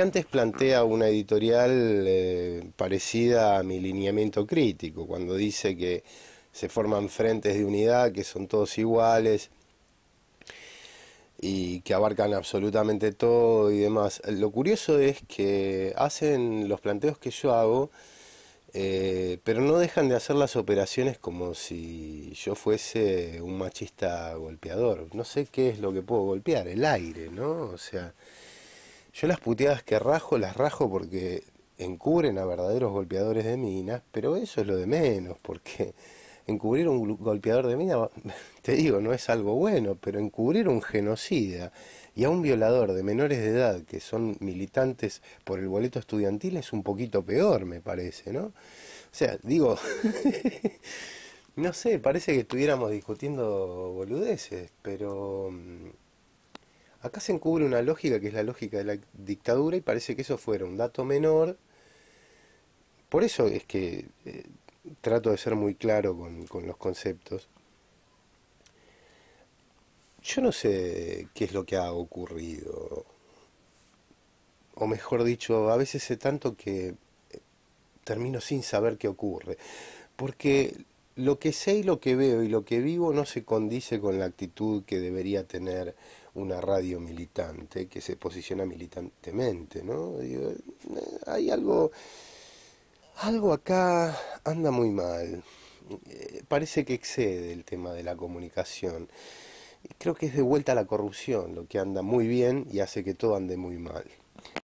Antes plantea una editorial eh, parecida a mi lineamiento crítico, cuando dice que se forman frentes de unidad, que son todos iguales y que abarcan absolutamente todo y demás. Lo curioso es que hacen los planteos que yo hago, eh, pero no dejan de hacer las operaciones como si yo fuese un machista golpeador. No sé qué es lo que puedo golpear, el aire, ¿no? O sea... Yo las puteadas que rajo, las rajo porque encubren a verdaderos golpeadores de minas, pero eso es lo de menos, porque encubrir un golpeador de minas, te digo, no es algo bueno, pero encubrir un genocida y a un violador de menores de edad que son militantes por el boleto estudiantil es un poquito peor, me parece, ¿no? O sea, digo, no sé, parece que estuviéramos discutiendo boludeces, pero mm, Acá se encubre una lógica que es la lógica de la dictadura y parece que eso fuera un dato menor. Por eso es que eh, trato de ser muy claro con, con los conceptos. Yo no sé qué es lo que ha ocurrido. O mejor dicho, a veces sé tanto que eh, termino sin saber qué ocurre. Porque lo que sé y lo que veo y lo que vivo no se condice con la actitud que debería tener una radio militante que se posiciona militantemente, ¿no? Eh, hay algo, algo acá anda muy mal. Eh, parece que excede el tema de la comunicación. Creo que es de vuelta a la corrupción, lo que anda muy bien y hace que todo ande muy mal.